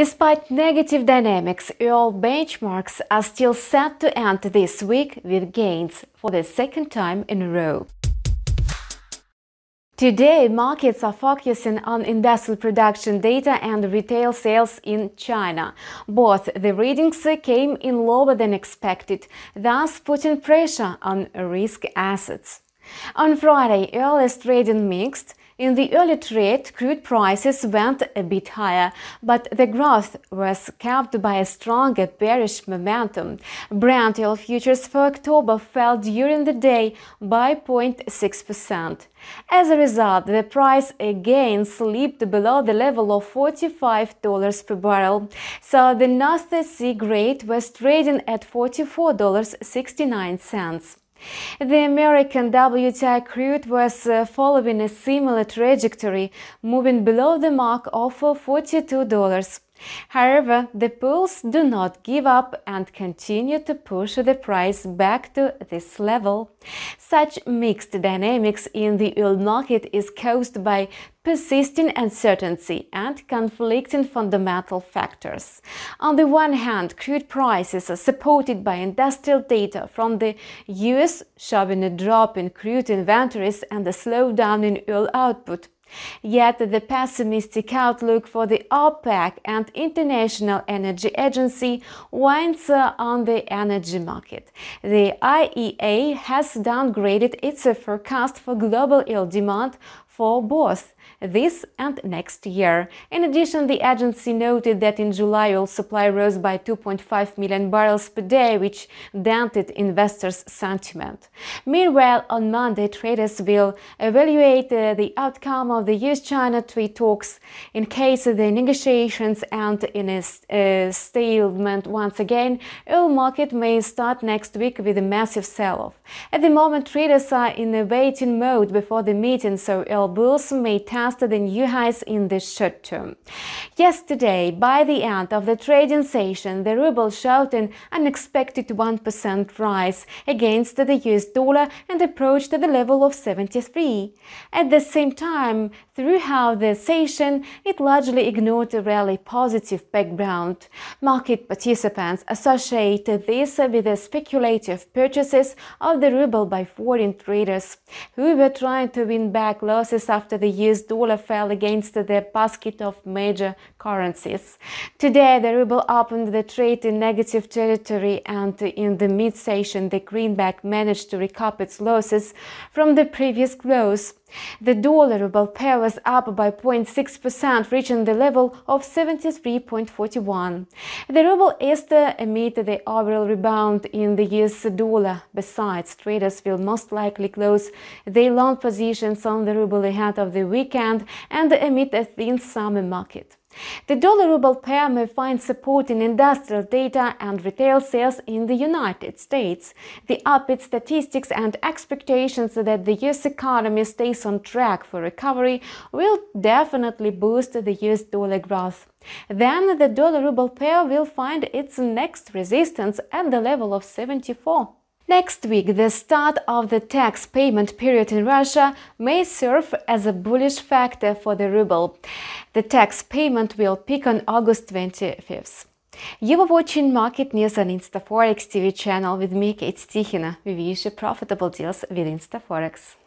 Despite negative dynamics, oil benchmarks are still set to end this week with gains for the second time in a row. Today, markets are focusing on industrial production data and retail sales in China. Both the readings came in lower than expected, thus putting pressure on risk assets. On Friday, earliest trading mixed, in the early trade, crude prices went a bit higher, but the growth was capped by a stronger bearish momentum. Brent oil futures for October fell during the day by 0.6%. As a result, the price again slipped below the level of $45 per barrel, so the North Sea grade was trading at $44.69. The American WTI crude was uh, following a similar trajectory, moving below the mark of uh, $42. However, the pools do not give up and continue to push the price back to this level. Such mixed dynamics in the oil market is caused by persisting uncertainty and conflicting fundamental factors. On the one hand, crude prices are supported by industrial data from the US showing a drop in crude inventories and a slowdown in oil output Yet the pessimistic outlook for the OPEC and International Energy Agency winds on the energy market. The IEA has downgraded its forecast for global oil demand for both this and next year. In addition, the agency noted that in July oil supply rose by 2.5 million barrels per day, which dented investors' sentiment. Meanwhile, on Monday, traders will evaluate uh, the outcome of the US-China trade talks in case the negotiations end in a uh, stalemate once again, oil market may start next week with a massive sell-off. At the moment, traders are in a waiting mode before the meeting, so oil bulls may tend faster than you guys in the short term. Yesterday, by the end of the trading session, the ruble showed an unexpected 1% rise against the US dollar and approached the level of 73. At the same time, throughout the session, it largely ignored a rarely positive background. Market participants associated this with the speculative purchases of the ruble by foreign traders, who were trying to win back losses after the US dollar fell against the basket of major currencies. Today, the ruble opened the trade in negative territory and in the mid-session, the greenback managed to recoup its losses from the previous close the dollar-ruble pair was up by 0.6%, reaching the level of 73.41. The ruble ester amid the overall rebound in the US dollar. Besides, traders will most likely close their long positions on the ruble ahead of the weekend and amid a thin summer market. The dollar-ruble pair may find support in industrial data and retail sales in the United States. The upbeat statistics and expectations that the U.S. economy stays is on track for recovery will definitely boost the US dollar growth. Then the dollar ruble pair will find its next resistance at the level of 74. Next week, the start of the tax payment period in Russia may serve as a bullish factor for the ruble. The tax payment will peak on August 25th. You are watching Market News on InstaForex TV channel with me, Kate Stichina. We wish you profitable deals with InstaForex.